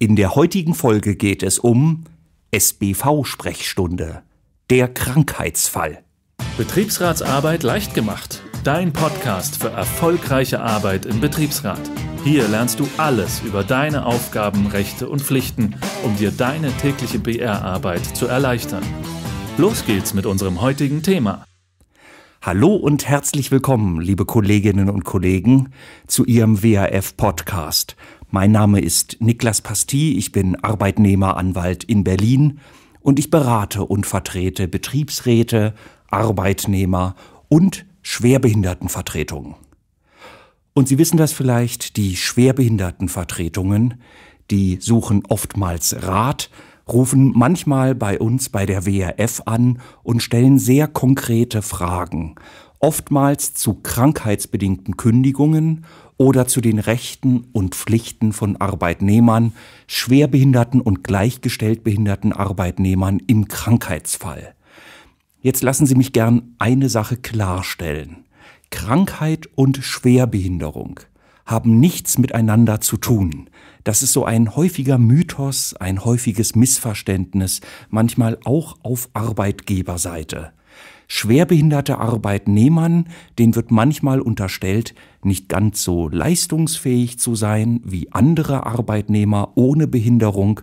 In der heutigen Folge geht es um SBV-Sprechstunde, der Krankheitsfall. Betriebsratsarbeit leicht gemacht. Dein Podcast für erfolgreiche Arbeit im Betriebsrat. Hier lernst du alles über deine Aufgaben, Rechte und Pflichten, um dir deine tägliche BR-Arbeit zu erleichtern. Los geht's mit unserem heutigen Thema. Hallo und herzlich willkommen, liebe Kolleginnen und Kollegen, zu Ihrem WAF-Podcast. Mein Name ist Niklas Pasti, ich bin Arbeitnehmeranwalt in Berlin und ich berate und vertrete Betriebsräte, Arbeitnehmer und Schwerbehindertenvertretungen. Und Sie wissen das vielleicht, die Schwerbehindertenvertretungen, die suchen oftmals Rat, rufen manchmal bei uns bei der WRF an und stellen sehr konkrete Fragen, oftmals zu krankheitsbedingten Kündigungen oder zu den Rechten und Pflichten von Arbeitnehmern, schwerbehinderten und gleichgestellt behinderten Arbeitnehmern im Krankheitsfall. Jetzt lassen Sie mich gern eine Sache klarstellen. Krankheit und Schwerbehinderung haben nichts miteinander zu tun. Das ist so ein häufiger Mythos, ein häufiges Missverständnis, manchmal auch auf Arbeitgeberseite schwerbehinderte Arbeitnehmern, denen wird manchmal unterstellt, nicht ganz so leistungsfähig zu sein wie andere Arbeitnehmer ohne Behinderung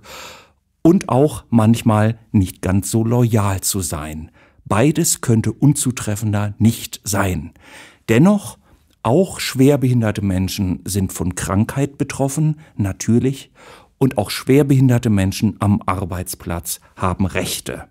und auch manchmal nicht ganz so loyal zu sein. Beides könnte unzutreffender nicht sein. Dennoch, auch schwerbehinderte Menschen sind von Krankheit betroffen, natürlich, und auch schwerbehinderte Menschen am Arbeitsplatz haben Rechte.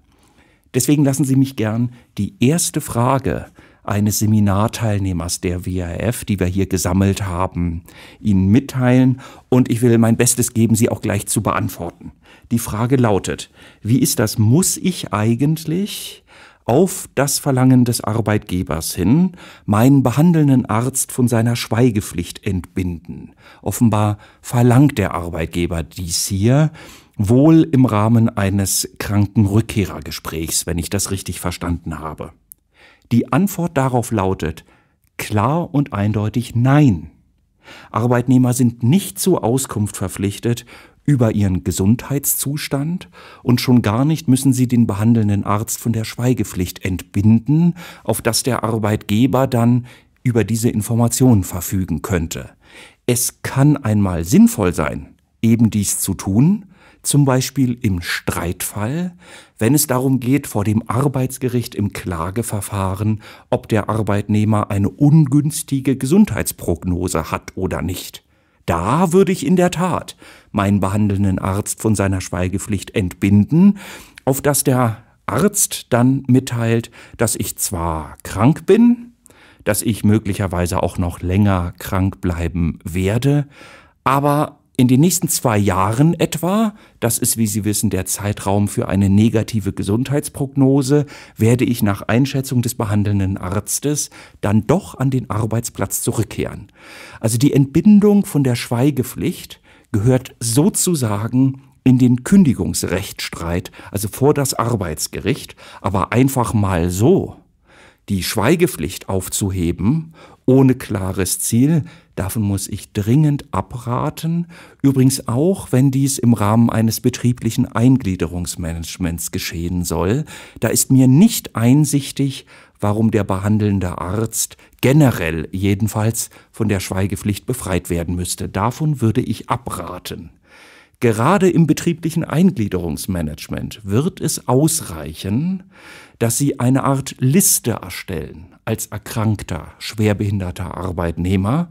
Deswegen lassen Sie mich gern die erste Frage eines Seminarteilnehmers der WAF, die wir hier gesammelt haben, Ihnen mitteilen und ich will mein Bestes geben, sie auch gleich zu beantworten. Die Frage lautet, wie ist das, muss ich eigentlich auf das Verlangen des Arbeitgebers hin meinen behandelnden Arzt von seiner Schweigepflicht entbinden? Offenbar verlangt der Arbeitgeber dies hier, wohl im Rahmen eines kranken Rückkehrergesprächs, wenn ich das richtig verstanden habe. Die Antwort darauf lautet klar und eindeutig Nein. Arbeitnehmer sind nicht zur Auskunft verpflichtet über ihren Gesundheitszustand und schon gar nicht müssen sie den behandelnden Arzt von der Schweigepflicht entbinden, auf dass der Arbeitgeber dann über diese Informationen verfügen könnte. Es kann einmal sinnvoll sein, eben dies zu tun, zum Beispiel im Streitfall, wenn es darum geht, vor dem Arbeitsgericht im Klageverfahren, ob der Arbeitnehmer eine ungünstige Gesundheitsprognose hat oder nicht. Da würde ich in der Tat meinen behandelnden Arzt von seiner Schweigepflicht entbinden, auf dass der Arzt dann mitteilt, dass ich zwar krank bin, dass ich möglicherweise auch noch länger krank bleiben werde, aber in den nächsten zwei Jahren etwa, das ist, wie Sie wissen, der Zeitraum für eine negative Gesundheitsprognose, werde ich nach Einschätzung des behandelnden Arztes dann doch an den Arbeitsplatz zurückkehren. Also die Entbindung von der Schweigepflicht gehört sozusagen in den Kündigungsrechtsstreit, also vor das Arbeitsgericht, aber einfach mal so die Schweigepflicht aufzuheben, ohne klares Ziel, davon muss ich dringend abraten, übrigens auch, wenn dies im Rahmen eines betrieblichen Eingliederungsmanagements geschehen soll, da ist mir nicht einsichtig, warum der behandelnde Arzt generell jedenfalls von der Schweigepflicht befreit werden müsste. Davon würde ich abraten. Gerade im betrieblichen Eingliederungsmanagement wird es ausreichen, dass sie eine Art Liste erstellen als erkrankter, schwerbehinderter Arbeitnehmer,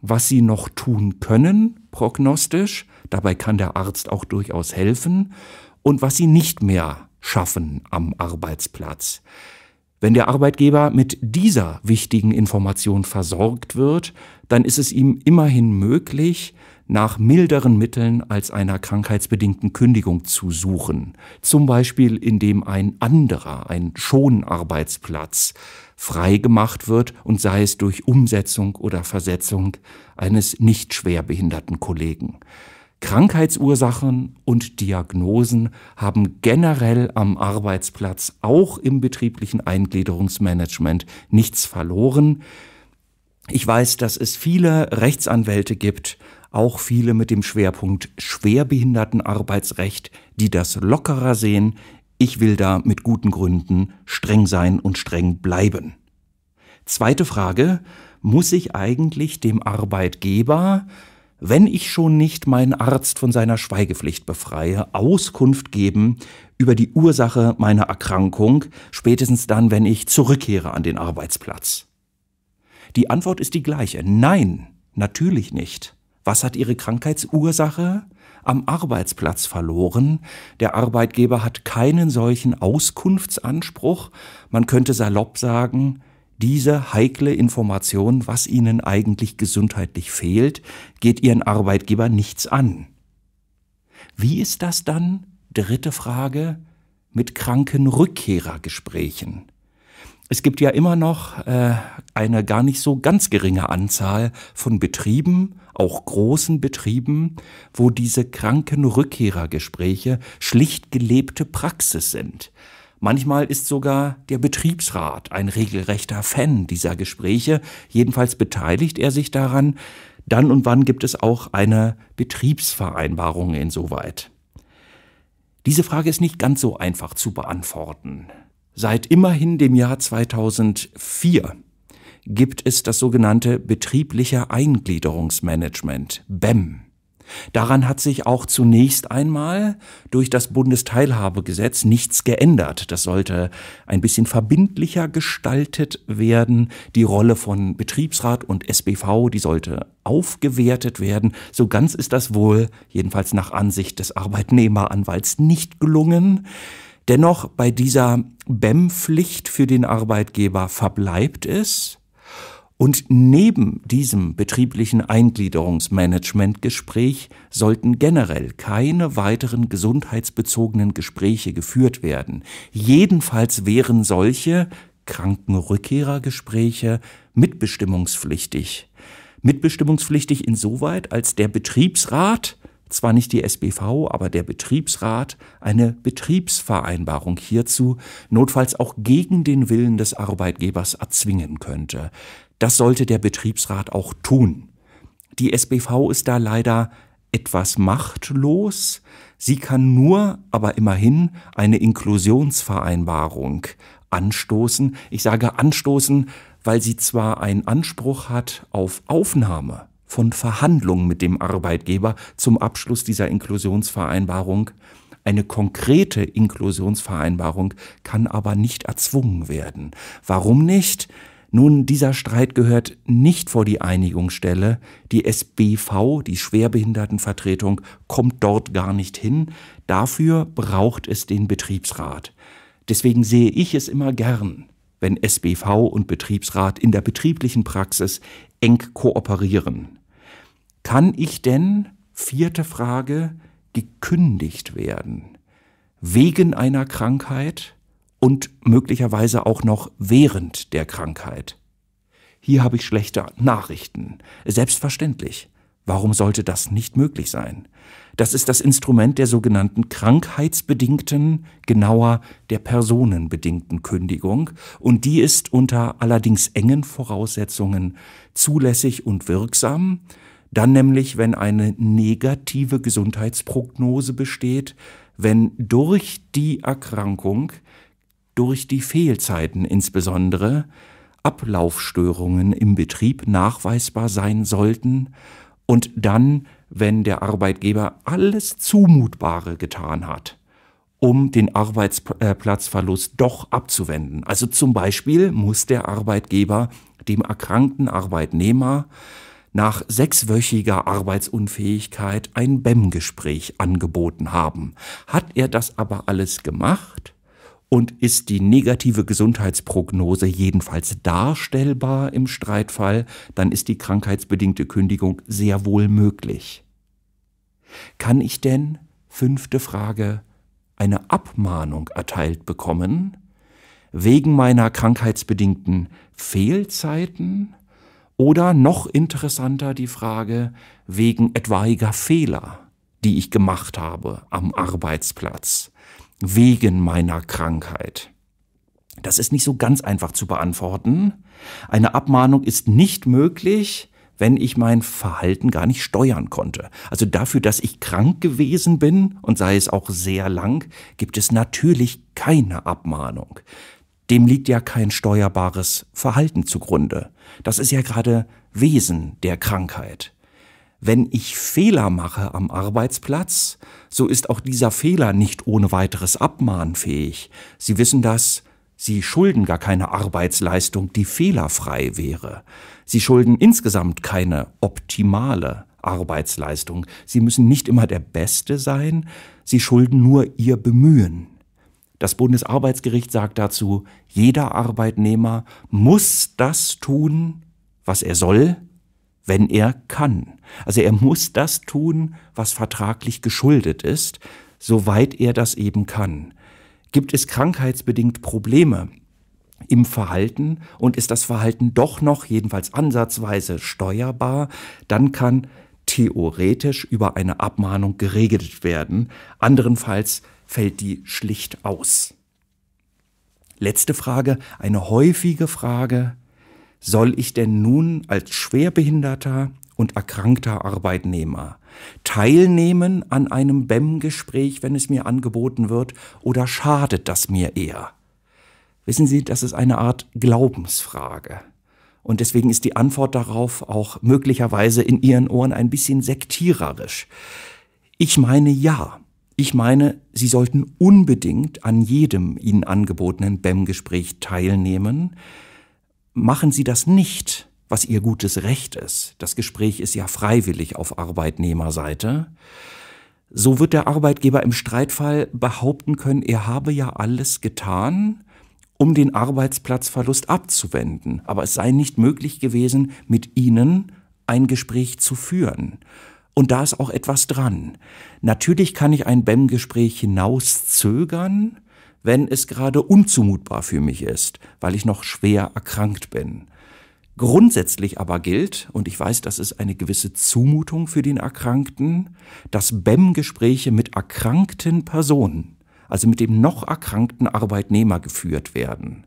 was sie noch tun können, prognostisch, dabei kann der Arzt auch durchaus helfen, und was sie nicht mehr schaffen am Arbeitsplatz. Wenn der Arbeitgeber mit dieser wichtigen Information versorgt wird, dann ist es ihm immerhin möglich, nach milderen Mitteln als einer krankheitsbedingten Kündigung zu suchen, zum Beispiel indem ein anderer, ein Schonarbeitsplatz frei gemacht wird und sei es durch Umsetzung oder Versetzung eines nicht schwerbehinderten Kollegen. Krankheitsursachen und Diagnosen haben generell am Arbeitsplatz, auch im betrieblichen Eingliederungsmanagement, nichts verloren. Ich weiß, dass es viele Rechtsanwälte gibt auch viele mit dem Schwerpunkt Schwerbehindertenarbeitsrecht, die das lockerer sehen. Ich will da mit guten Gründen streng sein und streng bleiben. Zweite Frage, muss ich eigentlich dem Arbeitgeber, wenn ich schon nicht meinen Arzt von seiner Schweigepflicht befreie, Auskunft geben über die Ursache meiner Erkrankung, spätestens dann, wenn ich zurückkehre an den Arbeitsplatz? Die Antwort ist die gleiche. Nein, natürlich nicht. Was hat ihre Krankheitsursache? Am Arbeitsplatz verloren. Der Arbeitgeber hat keinen solchen Auskunftsanspruch. Man könnte salopp sagen, diese heikle Information, was ihnen eigentlich gesundheitlich fehlt, geht ihren Arbeitgeber nichts an. Wie ist das dann? Dritte Frage mit kranken Rückkehrergesprächen. Es gibt ja immer noch äh, eine gar nicht so ganz geringe Anzahl von Betrieben, auch großen Betrieben, wo diese kranken Rückkehrergespräche schlicht gelebte Praxis sind. Manchmal ist sogar der Betriebsrat ein regelrechter Fan dieser Gespräche, jedenfalls beteiligt er sich daran, dann und wann gibt es auch eine Betriebsvereinbarung insoweit. Diese Frage ist nicht ganz so einfach zu beantworten. Seit immerhin dem Jahr 2004 gibt es das sogenannte betriebliche Eingliederungsmanagement BEM. Daran hat sich auch zunächst einmal durch das Bundesteilhabegesetz nichts geändert. Das sollte ein bisschen verbindlicher gestaltet werden. Die Rolle von Betriebsrat und SBV, die sollte aufgewertet werden. So ganz ist das wohl, jedenfalls nach Ansicht des Arbeitnehmeranwalts, nicht gelungen. Dennoch bei dieser BEM-Pflicht für den Arbeitgeber verbleibt es. Und neben diesem betrieblichen Eingliederungsmanagementgespräch sollten generell keine weiteren gesundheitsbezogenen Gespräche geführt werden. Jedenfalls wären solche Krankenrückkehrergespräche mitbestimmungspflichtig. Mitbestimmungspflichtig insoweit, als der Betriebsrat zwar nicht die SBV, aber der Betriebsrat eine Betriebsvereinbarung hierzu notfalls auch gegen den Willen des Arbeitgebers erzwingen könnte. Das sollte der Betriebsrat auch tun. Die SBV ist da leider etwas machtlos. Sie kann nur, aber immerhin, eine Inklusionsvereinbarung anstoßen. Ich sage anstoßen, weil sie zwar einen Anspruch hat auf Aufnahme, von Verhandlungen mit dem Arbeitgeber zum Abschluss dieser Inklusionsvereinbarung. Eine konkrete Inklusionsvereinbarung kann aber nicht erzwungen werden. Warum nicht? Nun, dieser Streit gehört nicht vor die Einigungsstelle. Die SBV, die Schwerbehindertenvertretung, kommt dort gar nicht hin. Dafür braucht es den Betriebsrat. Deswegen sehe ich es immer gern, wenn SBV und Betriebsrat in der betrieblichen Praxis eng kooperieren. Kann ich denn, vierte Frage, gekündigt werden? Wegen einer Krankheit und möglicherweise auch noch während der Krankheit. Hier habe ich schlechte Nachrichten. Selbstverständlich. Warum sollte das nicht möglich sein? Das ist das Instrument der sogenannten krankheitsbedingten, genauer der personenbedingten Kündigung, und die ist unter allerdings engen Voraussetzungen zulässig und wirksam, dann nämlich, wenn eine negative Gesundheitsprognose besteht, wenn durch die Erkrankung, durch die Fehlzeiten insbesondere, Ablaufstörungen im Betrieb nachweisbar sein sollten und dann, wenn der Arbeitgeber alles Zumutbare getan hat, um den Arbeitsplatzverlust doch abzuwenden. Also zum Beispiel muss der Arbeitgeber dem erkrankten Arbeitnehmer nach sechswöchiger Arbeitsunfähigkeit ein BEM-Gespräch angeboten haben. Hat er das aber alles gemacht, und ist die negative Gesundheitsprognose jedenfalls darstellbar im Streitfall, dann ist die krankheitsbedingte Kündigung sehr wohl möglich. Kann ich denn, fünfte Frage, eine Abmahnung erteilt bekommen wegen meiner krankheitsbedingten Fehlzeiten oder noch interessanter die Frage wegen etwaiger Fehler, die ich gemacht habe am Arbeitsplatz? wegen meiner Krankheit? Das ist nicht so ganz einfach zu beantworten. Eine Abmahnung ist nicht möglich, wenn ich mein Verhalten gar nicht steuern konnte. Also dafür, dass ich krank gewesen bin und sei es auch sehr lang, gibt es natürlich keine Abmahnung. Dem liegt ja kein steuerbares Verhalten zugrunde. Das ist ja gerade Wesen der Krankheit. Wenn ich Fehler mache am Arbeitsplatz, so ist auch dieser Fehler nicht ohne weiteres abmahnfähig. Sie wissen das, Sie schulden gar keine Arbeitsleistung, die fehlerfrei wäre. Sie schulden insgesamt keine optimale Arbeitsleistung. Sie müssen nicht immer der Beste sein, Sie schulden nur Ihr Bemühen. Das Bundesarbeitsgericht sagt dazu, jeder Arbeitnehmer muss das tun, was er soll, wenn er kann. Also er muss das tun, was vertraglich geschuldet ist, soweit er das eben kann. Gibt es krankheitsbedingt Probleme im Verhalten und ist das Verhalten doch noch jedenfalls ansatzweise steuerbar, dann kann theoretisch über eine Abmahnung geregelt werden. Anderenfalls fällt die schlicht aus. Letzte Frage, eine häufige Frage, soll ich denn nun als schwerbehinderter und erkrankter Arbeitnehmer teilnehmen an einem BEM-Gespräch, wenn es mir angeboten wird, oder schadet das mir eher? Wissen Sie, das ist eine Art Glaubensfrage. Und deswegen ist die Antwort darauf auch möglicherweise in Ihren Ohren ein bisschen sektiererisch. Ich meine ja. Ich meine, Sie sollten unbedingt an jedem Ihnen angebotenen BEM-Gespräch teilnehmen, machen Sie das nicht, was Ihr gutes Recht ist, das Gespräch ist ja freiwillig auf Arbeitnehmerseite, so wird der Arbeitgeber im Streitfall behaupten können, er habe ja alles getan, um den Arbeitsplatzverlust abzuwenden, aber es sei nicht möglich gewesen, mit Ihnen ein Gespräch zu führen. Und da ist auch etwas dran. Natürlich kann ich ein BEM-Gespräch hinauszögern, wenn es gerade unzumutbar für mich ist, weil ich noch schwer erkrankt bin. Grundsätzlich aber gilt, und ich weiß, das ist eine gewisse Zumutung für den Erkrankten, dass BEM-Gespräche mit erkrankten Personen, also mit dem noch erkrankten Arbeitnehmer geführt werden.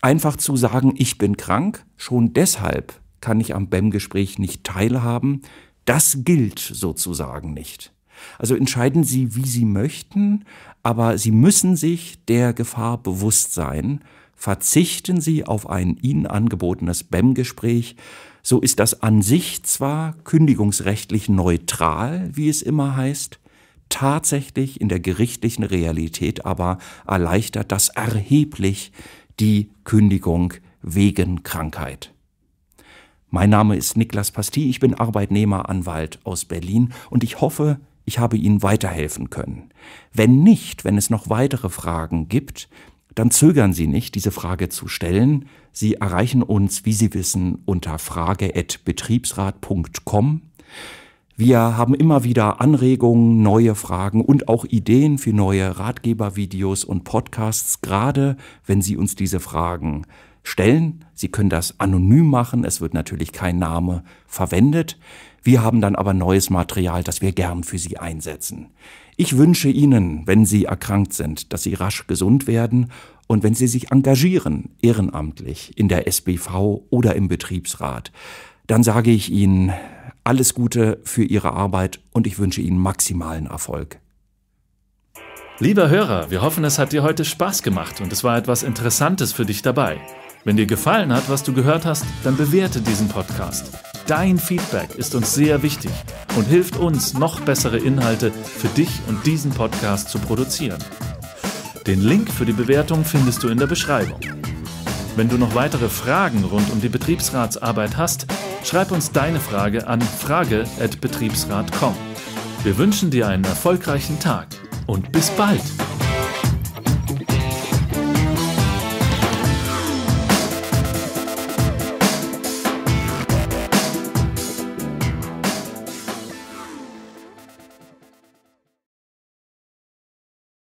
Einfach zu sagen, ich bin krank, schon deshalb kann ich am BEM-Gespräch nicht teilhaben, das gilt sozusagen nicht. Also entscheiden Sie, wie Sie möchten, aber Sie müssen sich der Gefahr bewusst sein. Verzichten Sie auf ein Ihnen angebotenes BEM-Gespräch. So ist das an sich zwar kündigungsrechtlich neutral, wie es immer heißt, tatsächlich in der gerichtlichen Realität aber erleichtert das erheblich die Kündigung wegen Krankheit. Mein Name ist Niklas Pasti, ich bin Arbeitnehmeranwalt aus Berlin und ich hoffe, ich habe Ihnen weiterhelfen können. Wenn nicht, wenn es noch weitere Fragen gibt, dann zögern Sie nicht, diese Frage zu stellen. Sie erreichen uns, wie Sie wissen, unter frage.betriebsrat.com. Wir haben immer wieder Anregungen, neue Fragen und auch Ideen für neue Ratgebervideos und Podcasts, gerade wenn Sie uns diese Fragen stellen. Sie können das anonym machen, es wird natürlich kein Name verwendet. Wir haben dann aber neues Material, das wir gern für Sie einsetzen. Ich wünsche Ihnen, wenn Sie erkrankt sind, dass Sie rasch gesund werden und wenn Sie sich engagieren, ehrenamtlich, in der SBV oder im Betriebsrat, dann sage ich Ihnen alles Gute für Ihre Arbeit und ich wünsche Ihnen maximalen Erfolg. Lieber Hörer, wir hoffen, es hat dir heute Spaß gemacht und es war etwas Interessantes für dich dabei. Wenn dir gefallen hat, was du gehört hast, dann bewerte diesen Podcast. Dein Feedback ist uns sehr wichtig und hilft uns, noch bessere Inhalte für dich und diesen Podcast zu produzieren. Den Link für die Bewertung findest du in der Beschreibung. Wenn du noch weitere Fragen rund um die Betriebsratsarbeit hast, schreib uns deine Frage an frage.betriebsrat.com. Wir wünschen dir einen erfolgreichen Tag und bis bald!